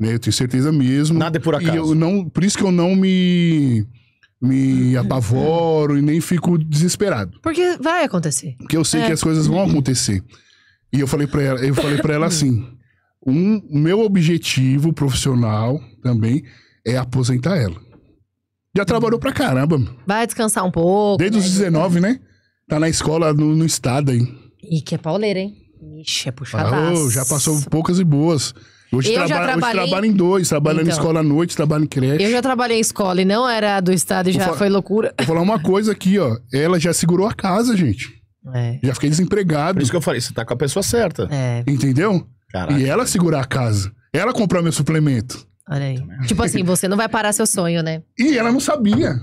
Né? Eu tenho certeza mesmo. Nada é por acaso. E eu não, por isso que eu não me me apavoro e nem fico desesperado. Porque vai acontecer. Porque eu sei é. que as coisas vão acontecer. E eu falei para ela, eu falei para ela assim: um meu objetivo profissional também é aposentar ela. Já trabalhou pra caramba. Vai descansar um pouco. Desde os 19, né? né? Tá na escola no, no estado aí. E que é pauleira, hein? Ixi, é puxadaço. já passou poucas e boas. Hoje eu traba trabalhei... Hoje trabalha em dois, trabalha então, na escola à noite, trabalha em creche. Eu já trabalhei em escola e não era do estado e já foi loucura. Vou falar uma coisa aqui, ó. Ela já segurou a casa, gente. É. Já fiquei desempregado. Por isso que eu falei, você tá com a pessoa certa. É. Entendeu? Caraca. E ela segurar a casa. Ela comprar meu suplemento. Olha aí. tipo assim, você não vai parar seu sonho, né? E ela não sabia.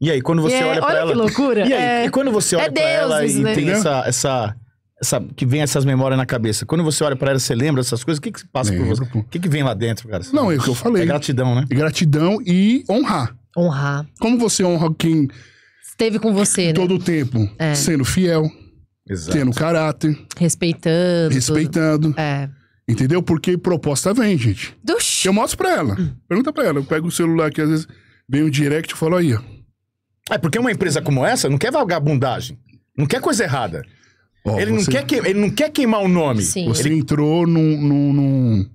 E aí, quando você é, olha pra olha ela. Que loucura! E aí, é, quando você olha é deuses, pra ela e né? tem essa, essa essa, que vem essas memórias na cabeça? Quando você olha para ela, você lembra essas coisas? O que, que passa por você? O que, que vem lá dentro, cara? Você não, é o que eu falei. É gratidão, né? É gratidão e honrar. Honrar. Como você honra quem. Esteve com você, né? Todo o tempo. É. Sendo fiel. Exato. Tendo caráter. Respeitando. Respeitando. É. Entendeu? Porque proposta vem, gente. Duxi. Eu mostro pra ela. Hum. Pergunta pra ela. Eu pego o celular que às vezes vem o direct e falo aí, ó. É porque uma empresa como essa não quer vagabundagem. Não quer coisa errada ele, você... não quer que... ele não quer queimar o nome. Sim. Você ele... entrou num, num, num,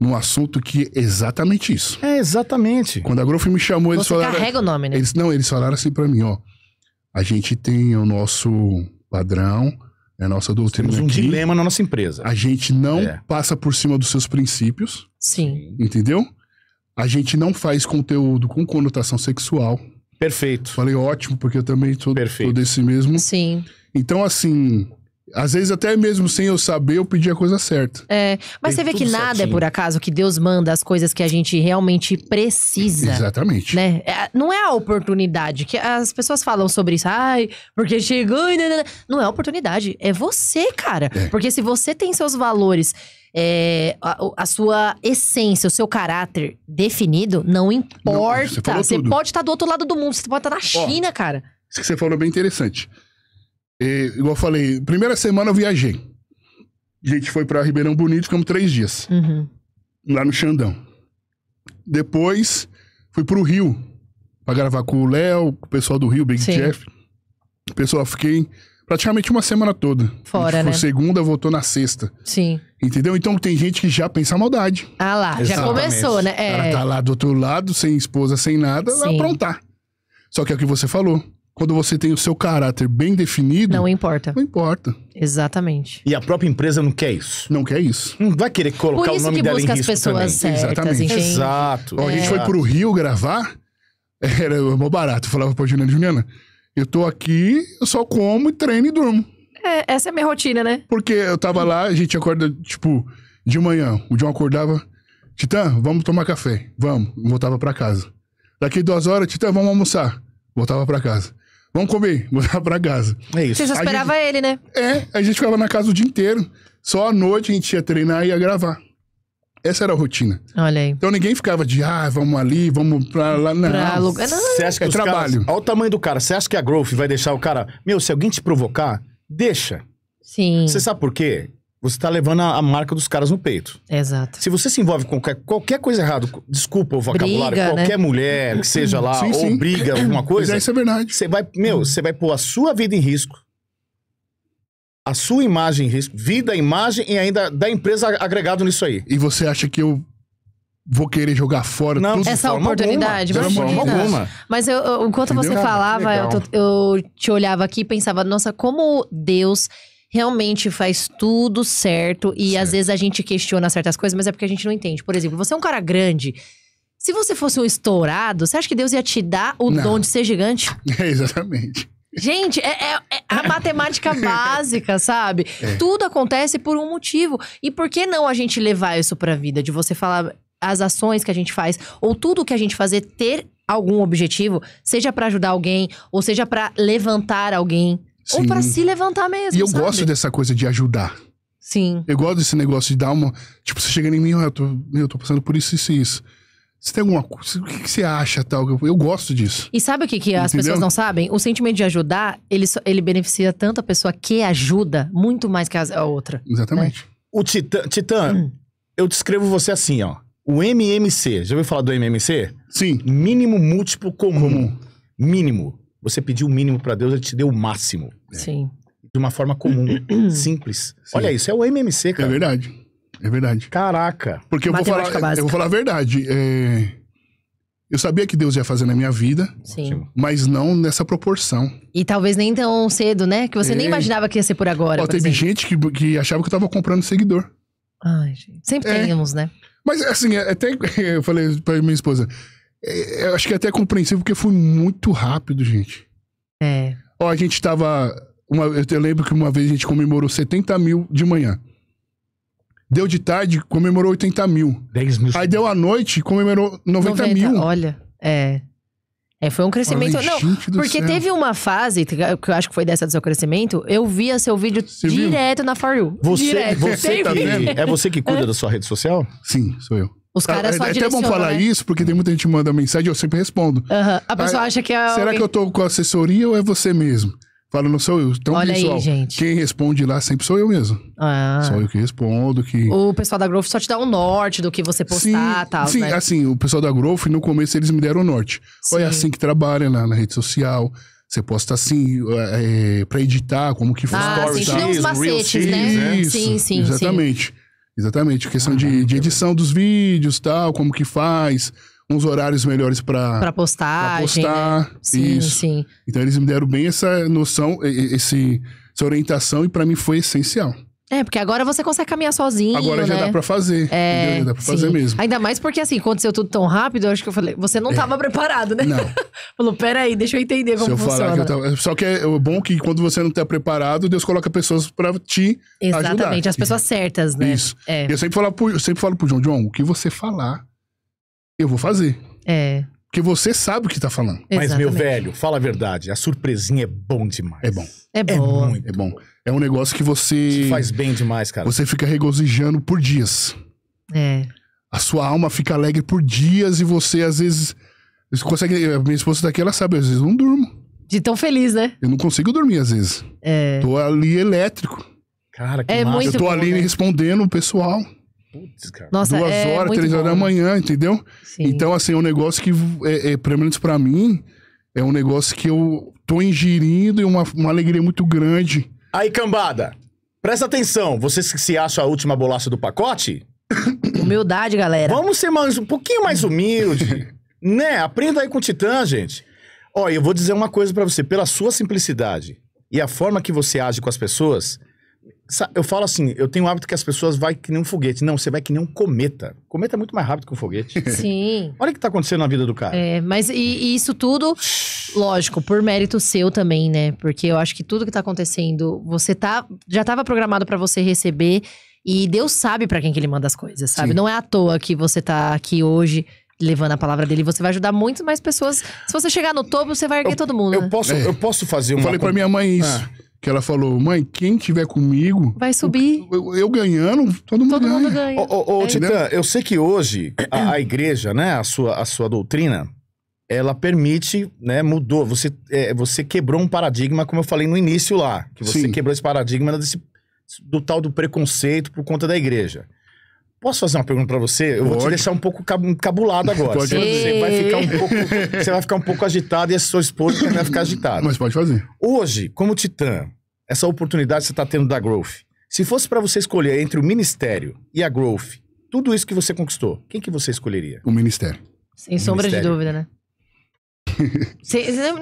num, assunto que é exatamente isso. É, exatamente. Quando a Growth me chamou, eles você falaram... Você carrega o nome, né? Eles, não, eles falaram assim pra mim, ó. A gente tem o nosso padrão, é a nossa doutrina Temos um aqui. dilema na nossa empresa. A gente não é. passa por cima dos seus princípios. Sim. Entendeu? A gente não faz conteúdo com conotação sexual. Perfeito. Falei ótimo, porque eu também sou, desse mesmo. Sim. Então, assim, às vezes, até mesmo sem eu saber, eu pedi a coisa certa. É, mas Tem você vê que nada é certinho. é por acaso, que Deus manda as coisas que a gente realmente precisa. Exatamente. Né? É, não é a oportunidade, que as pessoas falam sobre isso. Ai, porque chegou e... Não é oportunidade, é você, cara. É. Porque se você tem seus valores é, a, a, sua essência, o seu caráter definido, não importa. Não, você, você pode estar tá do outro lado do mundo, você pode estar tá na China, Ó, cara. Isso que você falou é bem interessante. igual eu falei, primeira semana eu viajei. A gente foi para Ribeirão Bonito, ficamos três dias. Uhum. Lá no Xandão. Depois, fui pro Rio. Pra gravar com o Léo, com o pessoal do Rio, Big Sim. Jeff. Pessoal, fiquei praticamente uma semana toda. Fora, tipo, né? Segunda, voltou na sexta. Sim. Entendeu? Então tem gente que já pensa maldade. Ah lá, Exatamente. já começou, né? É. Ela tá lá do outro lado, sem esposa, sem nada, Sim. vai aprontar. Só que é o que você falou. Quando você tem o seu caráter bem definido. Não importa. Não importa. Exatamente. E a própria empresa não quer isso. Não quer isso. Não vai querer colocar o nome dela em risco. Por isso que busca as pessoas também. certas, Exatamente. Entende? Exato. é. A gente é. foi pro Rio gravar. Era mó barato. Eu falava pra Juliana, Juliana, eu tô aqui, eu só como e treino e durmo. É, essa é a minha rotina, né? Porque eu tava lá, a gente acorda, tipo, de manhã. O John acordava, Titã, vamos tomar café. Vamos. Voltava para casa. Daqui duas horas, Titã, vamos almoçar. Voltava para casa. Vamos comer. Voltava para casa. É isso. Você já esperava gente... ele, né? É, a gente ficava na casa o dia inteiro. Só à noite a gente ia treinar e ia gravar. Essa era a rotina. Olha aí. Então ninguém ficava de, ah, vamos ali, vamos pra lá. Não. Pra lugar. Não, não, Acha que é trabalho. Caras, olha o tamanho do cara. Você acha que a Growth vai deixar o cara. Meu, se alguém te provocar, deixa. Sim. Você sabe por quê? Você tá levando a, a marca dos caras no peito. Exato. Se você se envolve com qualquer, qualquer coisa errada, desculpa o vocabulário, briga, né? qualquer né? mulher que seja lá, sim, ou sim. briga, alguma coisa. Mas isso é verdade. Você vai, meu, você vai pôr a sua vida em risco a sua imagem vida, imagem e ainda da empresa agregado nisso aí. E você acha que eu vou querer jogar fora não, tudo essa oportunidade, alguma, oportunidade. alguma. Mas eu, eu enquanto Entendeu? você falava, eu, eu, te olhava aqui e pensava, nossa, como Deus realmente faz tudo certo e certo. às vezes a gente questiona certas coisas, mas é porque a gente não entende. Por exemplo, você é um cara grande, se você fosse um estourado, você acha que Deus ia te dar o não. dom de ser gigante? É, exatamente. Gente, é, é, é, a matemática básica, sabe? É. Tudo acontece por um motivo. E por que não a gente levar isso pra vida? De você falar as ações que a gente faz, ou tudo que a gente fazer ter algum objetivo, seja para ajudar alguém, ou seja para levantar alguém, Sim. ou para se levantar mesmo. E eu sabe? gosto dessa coisa de ajudar. Sim. Eu gosto desse negócio de dar uma. Tipo, você chega em mim, eu tô, eu tô passando por isso, isso e isso. Você tem alguma coisa? O que, você acha tal? Eu, gosto disso. E sabe o que, que as pessoas não sabem? O sentimento de ajudar, ele, só- ele beneficia tanto a pessoa que ajuda, muito mais que a outra. Né? Exatamente. O Titã, Titã hum. eu descrevo você assim, ó. O MMC, já ouviu falar do MMC? Sim. Mínimo múltiplo comum. Mínimo. Você pediu o mínimo pra Deus, ele te deu o máximo. Sim. De uma forma comum, simples. Olha isso, é o MMC, cara É verdade. É verdade. Caraca. Porque eu vou, falar, básica. eu vou falar a verdade. É... Eu sabia que Deus ia fazer na minha vida, Sim. mas não nessa proporção. E talvez nem tão cedo, né? Que você é. nem imaginava que ia ser por agora. Ó, por teve exemplo. gente que, que achava que eu tava comprando seguidor. Ai, gente. Sempre é. tem uns, né? Mas assim, é até eu falei pra minha esposa, é, eu acho que é até compreensível porque foi muito rápido, gente. É. Ó, a gente tava. Uma, eu lembro que uma vez a gente comemorou 70 mil de manhã. Deu de tarde, comemorou 80 mil. 10 mil. Aí deu à noite, comemorou 90, 90 mil. Olha, é. É, foi um crescimento. não, porque céu. teve uma fase, que eu acho que foi dessa do seu crescimento, eu via seu vídeo você direto viu? na For You. Você, direto. você também. é você que cuida é. da sua rede social? Sim, sou eu. Os caras ah, é, só É até bom falar né? isso, porque tem muita gente que manda mensagem, eu sempre respondo. A pessoa acha que é. Será alguém... que eu tô com assessoria ou é você mesmo? Falo, não sou eu. Então, Olha pessoal, aí, gente. quem responde lá sempre sou eu mesmo. Ah. Sou eu que respondo, que... O pessoal da Growth só te dá um norte do que você postar e tal, Sim, né? assim, o pessoal da Growth, no começo, eles me deram o norte. foi é assim que trabalha lá na rede social, você posta assim, é, é pra editar, como que faz Ah, stories, sim, tá? uns macetes, né? né? Isso, sim, sim, Exatamente. Sim. Exatamente, questão ah, de, de edição dos vídeos, tal, como que faz uns horários melhores para para postar, né? postar né? sim, isso. sim. Então eles me deram bem essa noção, esse, essa orientação e para mim foi essencial. É, porque agora você consegue caminhar sozinho. Agora já né? dá para fazer. É, Já dá para fazer mesmo. Ainda mais porque, assim, aconteceu tudo tão rápido, eu acho que eu falei, você não é. tava preparado, né? Não. Falou, peraí, deixa eu entender como Se eu funciona. Falar que eu tava... Só que é bom é que quando você não tá preparado, Deus coloca pessoas para te Exatamente, ajudar. Exatamente, as pessoas certas, né? Isso. É. E eu sempre falo, pro, eu sempre falo pro João, João, o que você falar, eu vou fazer. É. Porque você sabe o que tá falando. Mas, meu velho, fala a verdade. A surpresinha é bom demais. É bom. É, é bom. É, muito. é bom. É um negócio que você. Se faz bem demais, cara. Você fica regozijando por dias. É. A sua alma fica alegre por dias e você, às vezes. Você consegue. minha esposa daqui, tá ela sabe, às vezes eu não durmo. De tão feliz, né? Eu não consigo dormir, às vezes. É. Tô ali elétrico. Cara, que é massa. Muito eu tô bom, ali né? respondendo o pessoal. Putz, cara. Nossa, Duas é horas, três horas da manhã, entendeu? Sim. Então, assim, é um negócio que, é, é, pelo menos pra mim, é um negócio que eu tô ingerindo e uma, uma alegria muito grande. Aí, cambada, presta atenção. Vocês que se acham a última bolacha do pacote... Humildade, galera. Vamos ser mais, um pouquinho mais humilde, né? Aprenda aí com o Titã, gente. Olha, eu vou dizer uma coisa para você. Pela sua simplicidade e a forma que você age com as pessoas eu falo assim, eu tenho o hábito que as pessoas vai que nem um foguete. Não, você vai que nem um cometa. Cometa é muito mais rápido que um foguete. Sim. Olha o que está acontecendo na vida do cara. É, mas e, e, isso tudo, lógico, por mérito seu também, né? Porque eu acho que tudo que está acontecendo, você tá já estava programado para você receber e Deus sabe para quem que ele manda as coisas, sabe? Sim. Não é à toa que você está aqui hoje levando a palavra dele, você vai ajudar muito mais pessoas. Se você chegar no topo, você vai erguer eu, todo mundo. Eu posso, eu posso fazer uma. Eu falei para minha mãe isso. Ah que ela falou, mãe, quem tiver comigo. Vai subir. Eu, eu, eu ganhando, todo mundo todo ganha. Mundo Ô, é. Titã, eu sei que hoje a, a, igreja, né, a sua, a sua doutrina, ela permite, né, mudou. Você, é, você quebrou um paradigma, como eu falei no início lá, que você Sim. quebrou esse paradigma desse, do tal do preconceito por conta da igreja. Posso fazer uma pergunta para você? Eu Pode. vou te deixar um pouco cabulado agora. Pode fazer. Você vai ficar um pouco, você vai ficar um pouco agitado e a sua esposa vai ficar agitada. Mas pode fazer. Hoje, como titã, essa oportunidade que você está tendo da Growth, se fosse para você escolher entre o ministério e a Growth, tudo isso que você conquistou, quem que você escolheria? O ministério. Sem o sombra ministério. de dúvida, né? você, você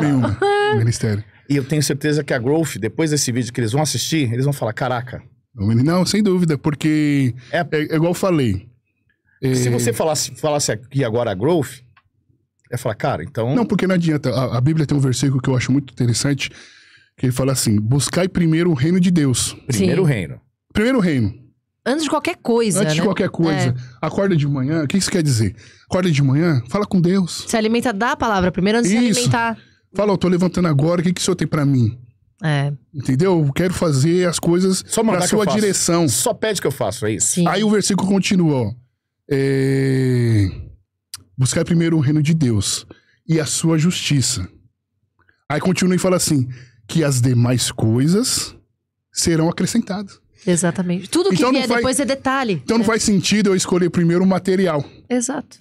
Nenhuma. o ministério. E eu tenho certeza que a Growth, depois desse vídeo que eles vão assistir, eles vão falar, caraca... Não, sem dúvida, porque é, é, é igual eu falei. Se é, você falasse, falasse aqui agora a growth, é falar, cara, então. Não, porque não adianta. A, a, Bíblia tem um versículo que eu acho muito interessante, que ele fala assim: buscai primeiro o reino de Deus. Primeiro Sim. reino. Primeiro reino. Antes de qualquer coisa. Antes né? de qualquer coisa. É. Acorda de manhã, o que isso quer dizer? Acorda de manhã, fala com Deus. Se alimenta da palavra primeiro antes isso. de se alimentar. Fala, eu tô levantando agora, o que, que o senhor tem para mim? É. Entendeu? Eu quero fazer as coisas Só sua direção. Só pede que eu faço, é isso. Sim. Aí o versículo continua, ó. É... Buscar primeiro o reino de Deus e a sua justiça. Aí continua e fala assim: que as demais coisas serão acrescentadas. Exatamente. Tudo que então vier depois é detalhe. Então né? não faz sentido eu escolher primeiro o material. Exato.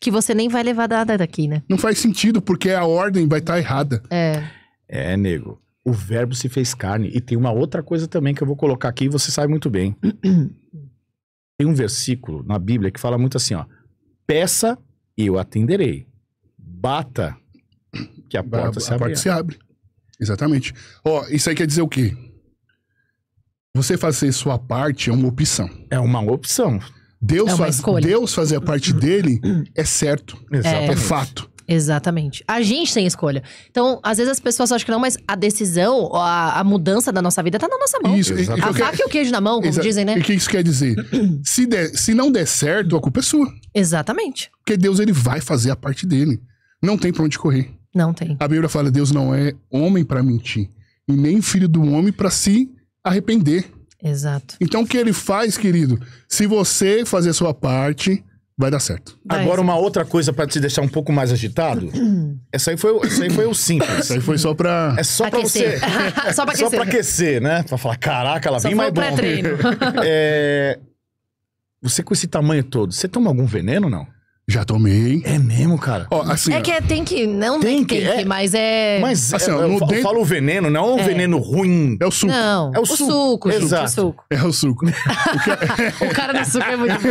Que você nem vai levar nada daqui, né? Não faz sentido, porque a ordem vai estar tá errada. É. É, nego o verbo se fez carne. E tem uma outra coisa também que eu vou colocar aqui e você sabe muito bem. tem um versículo na Bíblia que fala muito assim, ó. Peça e eu atenderei. Bata que a porta a, se abre. A porta se abre. Exatamente. Ó, oh, isso aí quer dizer o quê? Você fazer sua parte é uma opção. É uma opção. Deus, é uma faz, Deus fazer a parte dele é certo. Exatamente. É fato. Exatamente. A gente tem escolha. Então, às vezes as pessoas acham que não, mas a decisão, a, a mudança da nossa vida tá na nossa mão. Isso, a faca e o queijo na mão, como dizem, né? E o que isso quer dizer? se, der, se não der certo, a culpa é sua. Exatamente. Porque Deus, ele vai fazer a parte dele. Não tem pra onde correr. Não tem. A Bíblia fala, Deus não é homem para mentir. E nem filho do homem para se arrepender. Exato. Então, o que ele faz, querido? Se você fazer a sua parte, vai dar certo. Vai, Agora, uma outra coisa para te deixar um pouco mais agitado. essa, aí foi, essa aí foi o simples. essa aí foi só pra. É só aquecer. pra você. só pra aquecer. Só pra aquecer, né? Pra falar, caraca, ela vem mais bom. É... Você com esse tamanho todo, você toma algum veneno ou não? Já tomei. É mesmo, cara? Ó, assim, é que é, tem que, não tem, que, tem que, é, mas é... Mas assim, é, eu, falo dentro... falo veneno, não é um é. veneno ruim. É o suco. Não, é o, o suco. suco. Exato. Suco. É o suco. o, que... É- o, cara do suco é muito bom.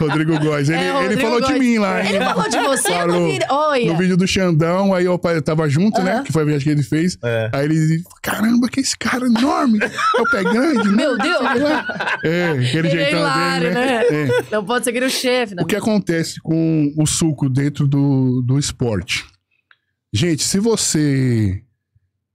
Rodrigo Góes, ele, ele falou Góes. de mim lá. Ele falou de você falou, no vídeo? Olha. No vídeo do Xandão, aí eu tava junto, uh -huh. né? Que foi a viagem que ele fez. Aí ele, caramba, que esse cara enorme. É o pé grande, né? Meu Deus. É, aquele jeitão dele, né? né? Não pode seguir o chefe. O que acontece? acontece com o suco dentro do, do esporte? Gente, se você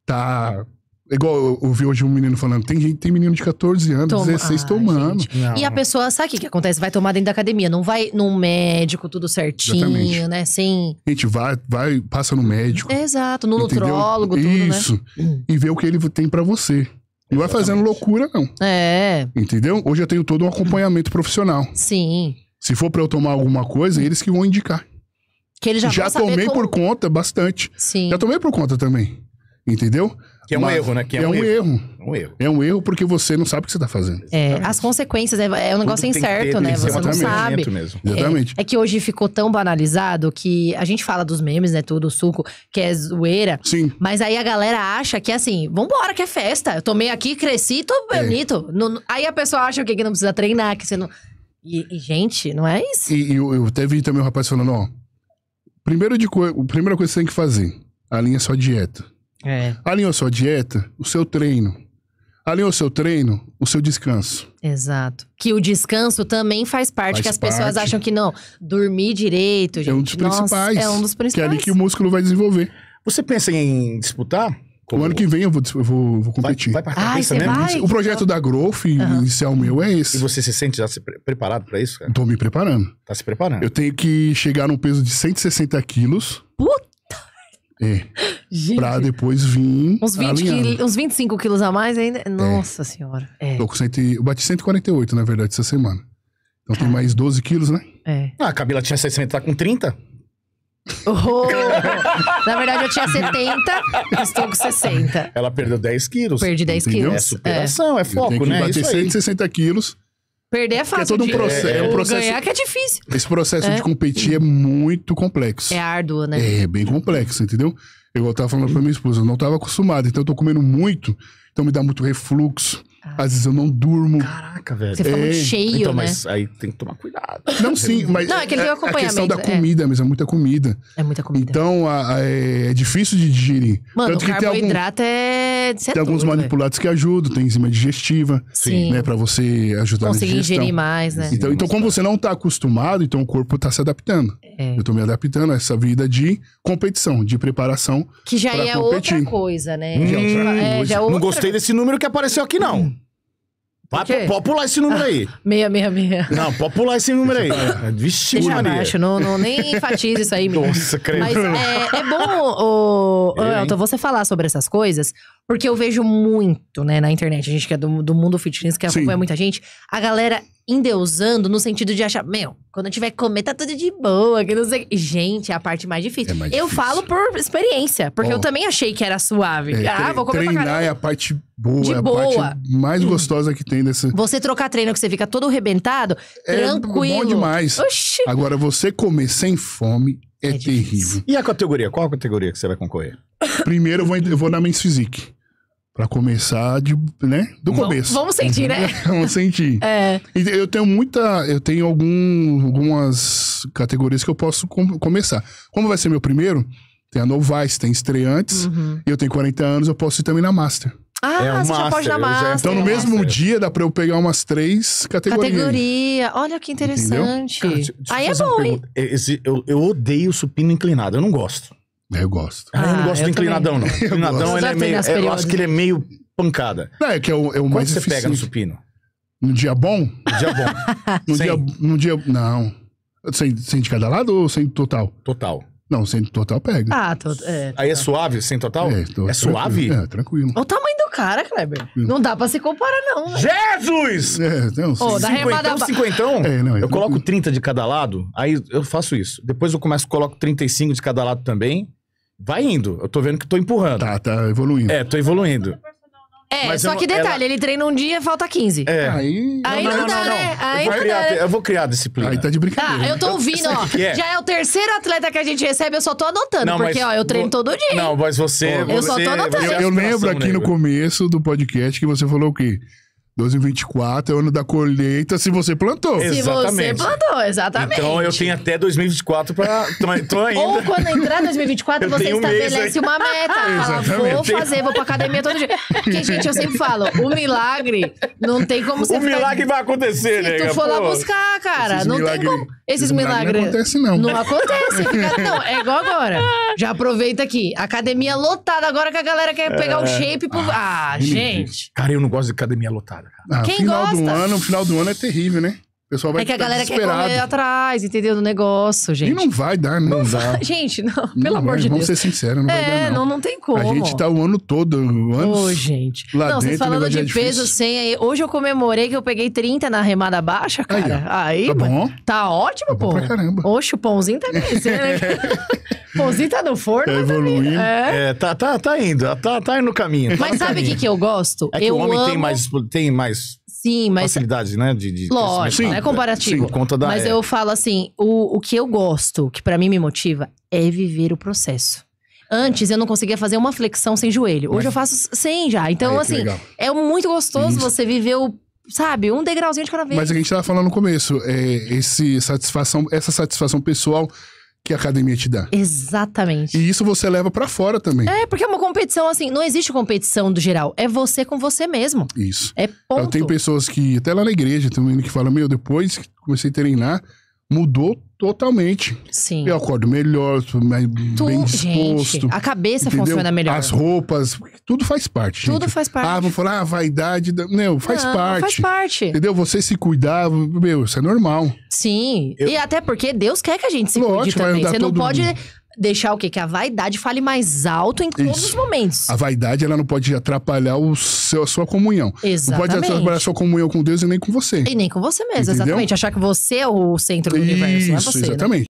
tá Igual eu ouvi hoje um menino falando, tem gente, tem menino de 14 anos, Toma, 16 ah, tomando. E a pessoa, sabe o que, que acontece? Vai tomar dentro da academia, não vai num médico, tudo certinho, Exatamente. né? Sim. Gente, vai, vai, passa no médico. Exato, no entendeu? nutrólogo, tudo, né? Isso. Né? E vê o que ele tem para você. Não vai fazendo loucura, não. É. Entendeu? Hoje eu tenho todo um acompanhamento profissional. Sim. Se for para eu tomar alguma coisa, eles que vão indicar. Que eles já Já tomei por conta bastante. Sim. Já tomei por conta também. Entendeu? Que é um Mas erro, né? Que é, é um, um erro. erro. É um erro. É um erro porque você não sabe o que você está fazendo. É, Exatamente. as consequências, é, é um negócio incerto, né? Você Exatamente. não sabe. Mesmo. É, Exatamente. É, é, que hoje ficou tão banalizado que a gente fala dos memes, né? Tudo, suco, que é zoeira. Sim. Mas aí a galera acha que é assim, vambora, que é festa. Eu tomei aqui, cresci, tô bonito. aí a pessoa acha o quê? Que não precisa treinar, que você não… E, e, gente, não é isso? E, e eu, até vi também o um rapaz falando, ó. Primeiro de co... primeira coisa que você tem que fazer, alinha sua dieta. É. Alinha sua dieta, o seu treino. Alinha o seu treino, o seu descanso. Exato. Que o descanso também faz parte, faz que as parte. pessoas acham que não. Dormir direito, gente. É um dos Nossa, principais. é um dos principais. Que é ali que o músculo vai desenvolver. Você pensa em disputar? Como... O ano que vem eu vou, vou, vou competir. Vai, vai pra cabeça mesmo? Vai? O projeto da Growth uhum. inicial meu é esse. E você se sente já se pre preparado para isso, cara? Tô me preparando. Tá se preparando. Eu tenho que chegar num peso de 160 quilos. Puta! É. Gente. Pra depois vir. Uns, 20 quil... uns 25 quilos a mais ainda. É. Nossa é. senhora. É. Tô com cento... Eu bati 148, na verdade, essa semana. Então tem ah. mais 12 quilos, né? É. Ah, a Camila tinha 60, tá com 30? Oh, na verdade, eu tinha 70, estou com 60. Ela perdeu 10 quilos. Perdi 10 entendeu? quilos. É, é. superação, é, né? é foco, né? Bater é 160 quilos. Perder é, é fácil. É todo um processo, é, é um processo. Ganhar que é difícil. Esse processo de é. competir é muito complexo. É árduo, né? É bem complexo, entendeu? Eu estava falando para minha esposa, eu não estava acostumado, então eu tô comendo muito, então me dá muito refluxo às vezes eu não durmo. Caraca, velho. Você falou é. cheio, então, né? mas aí tem que tomar cuidado. Não, sim, mas... Não, é que ele tem um é, acompanhamento. A questão da é. comida é. mesmo, é muita comida. É muita comida. Então, a, a, é, é difícil de digerir. Mano, Tanto o que carboidrato tem algum... é... Tem alguns manipulados que ajudam, tem enzima digestiva. Sim. Né, pra você ajudar Conseguir na digestão. ingerir mais, né? Então, então como você não tá acostumado, então o corpo tá se adaptando. É. Eu tô me adaptando a essa vida de competição, de preparação. Que já é competir. outra coisa, né? Hum, já é outra hum, coisa. É, já não outra... gostei desse número que apareceu aqui, não. Hum. Vai, pode pular esse número aí. Meia, meia, meia. Não, pode pular esse número aí. Vixe, é Deixa Maria. Né? abaixo, não, não, nem enfatize isso aí, menino. Nossa, creio. Mas é, é bom, o, o, Elton, você falar sobre essas coisas, porque eu vejo muito, né, na internet, a gente que é do, do mundo fitness, que Sim. acompanha muita gente, a galera endeusando no sentido de achar, meu, quando eu tiver que comer, tá tudo de boa, que não sei. Gente, é a parte mais difícil. É mais eu difícil. falo por experiência, porque oh. eu também achei que era suave. É, ah, vou comer Treinar pra é a parte boa, de é a boa. parte mais hum. gostosa que tem dessa. Você trocar treino que você fica todo arrebentado, é tranquilo. Bom demais. Oxi. Agora, você comer sem fome é, é terrível. E a categoria? Qual a categoria que você vai concorrer? Primeiro eu vou, eu vou na Men's Physique. Pra começar de, né? Do começo. Vamos sentir, né? vamos sentir. É. Eu tenho muita. Eu tenho algum, algumas categorias que eu posso com, começar. Como vai ser meu primeiro, tem a Novice, tem estreantes, uhum. e eu tenho 40 anos, eu posso ir também na Master. Ah, é, você já pode na master. Já... Então, no mesmo master. dia, dá pra eu pegar umas três categorias. Categoria. Olha que interessante. Cara, Aí é bom, hein? Eu, eu, odeio supino inclinado, eu não gosto. É, eu gosto. Ah, eu não gosto eu do inclinadão, também. não. O inclinadão, ele é meio. É, eu acho que ele é meio pancada. Não, é que é o, é o mais você difícil. você pega no supino? Num dia bom? Num dia bom. num, dia, dia. Não. Sem, sem de cada lado ou sem total? Total. Não, sem total pega. Ah, to, é, Aí é suave, sem total? É, tô, é suave? É, tranquilo. Olha o tamanho do cara, Kleber. Não dá pra se comparar, não. Jesus! É, não, oh, da cinquentão, cinquentão, é, não, é, eu coloco 30 de cada lado, aí eu faço isso. Depois eu começo, coloco 35 de cada lado também. Vai indo. Eu tô vendo que tô empurrando. Tá, tá evoluindo. É, tô evoluindo. É, Mas só que detalhe, ele treina um dia, falta 15. É. Aí, Aí não, né? dá, né? Aí Eu vou, não dá, né? eu vou criar disciplina. aí tá de brincadeira. Tá, eu tô ouvindo, ó. é? Já é o terceiro atleta que a gente recebe, eu só tô anotando, porque, ó, eu treino todo dia. Não, mas você. Eu só tô você- anotando. Eu, é eu lembro aqui no começo do podcast que você falou o quê? 2024 é o ano da colheita se você plantou. Se exatamente. você plantou, exatamente. Então eu tenho até 2024 para tô, ainda. Ou quando entrar 2024 eu você estabelece uma meta, fala, vou fazer, vou pra academia todo dia. Porque gente, eu sempre falo, o milagre não tem como ser O ficar... milagre vai acontecer, né? Se nega, tu for pô. lá buscar, cara, esses não milagre... tem como esses milagres não acontece não. Não acontece, fica... não, é igual agora. Já aproveita aqui, academia lotada agora que a galera quer é... pegar o é. shape pro... ah, ah gente. Cara, eu não gosto de academia lotada cara. Ah, Quem final gosta? do ano, o final do ano é terrível, né? pessoal vai É que a galera quer correr atrás, entendeu? Do negócio, gente. E não vai dar, Não, não dá. Gente, não, pelo não amor de Deus. Vamos ser sinceros, não é, vai dar. É, não. não, tem como. A gente tá o ano todo, o ano. Ô, gente. Lá não, dentro, vocês falando de é peso sem aí. Hoje eu comemorei que eu peguei 30 na remada baixa, cara. Aí, aí tá bom. Tá ótimo, tá pô. Pra caramba. Oxe, o pãozinho tá crescendo. Né? pãozinho tá no forno. Tá evoluindo. É. é, tá, tá, tá indo. Tá, tá indo no caminho. Tá mas sabe o que, que eu gosto? É que eu o homem amo... tem mais. Tem mais Sim, mas... Facilidade, né? De, de Lógico, né? comparativo. Sim, conta da mas eu falo assim, o, o que eu gosto, que para mim me motiva, é viver o processo. Antes eu não conseguia fazer uma flexão sem joelho. Hoje mas... eu faço sem já. Então, assim, é muito gostoso você viver o sabe, um degrauzinho de cada vez. Mas a gente estava falando no começo, é, esse satisfação, essa satisfação pessoal que a academia te dá. Exatamente. E isso você leva para fora também. É, porque é uma competição assim, não existe competição do geral, é você com você mesmo. Isso. É ponto. Tem pessoas que, até lá na igreja, tem um menino que fala, meu, depois que comecei a treinar, mudou totalmente. Sim. Eu acordo melhor, mais tu, bem disposto. Gente, a cabeça entendeu? funciona melhor. As roupas, tudo faz parte. Tudo faz parte. Ah, vão falar, ah, vaidade. Não, faz não, parte. Faz parte. Entendeu? Você se cuidar, meu, isso é normal. Sim. Eu... E até porque Deus quer que a gente se Lógico, cuide também. Você não pode mundo deixar o quê? Que a vaidade fale mais alto em todos Isso. os momentos. A vaidade, ela não pode atrapalhar o seu, a sua comunhão. Exatamente. Não pode atrapalhar a sua comunhão com Deus e nem com você. E nem com você mesmo, Entendeu? exatamente. Achar que você é o centro do Isso, universo, não é você. Né? Exatamente. Né?